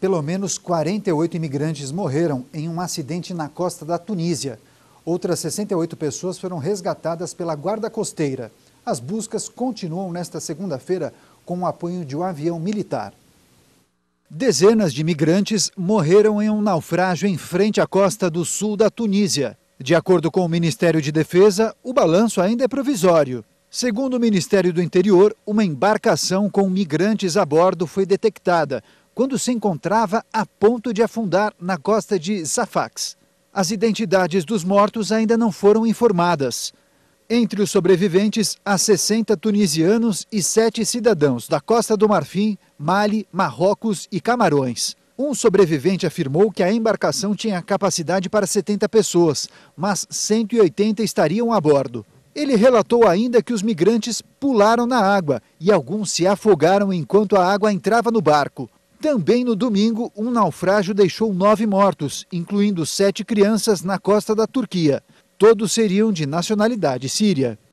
Pelo menos 48 imigrantes morreram em um acidente na costa da Tunísia. Outras 68 pessoas foram resgatadas pela guarda costeira. As buscas continuam nesta segunda-feira com o apoio de um avião militar. Dezenas de imigrantes morreram em um naufrágio em frente à costa do sul da Tunísia. De acordo com o Ministério de Defesa, o balanço ainda é provisório. Segundo o Ministério do Interior, uma embarcação com migrantes a bordo foi detectada, quando se encontrava a ponto de afundar na costa de Safax. As identidades dos mortos ainda não foram informadas. Entre os sobreviventes, há 60 tunisianos e 7 cidadãos da Costa do Marfim, Mali, Marrocos e Camarões. Um sobrevivente afirmou que a embarcação tinha capacidade para 70 pessoas, mas 180 estariam a bordo. Ele relatou ainda que os migrantes pularam na água e alguns se afogaram enquanto a água entrava no barco. Também no domingo, um naufrágio deixou nove mortos, incluindo sete crianças na costa da Turquia. Todos seriam de nacionalidade síria.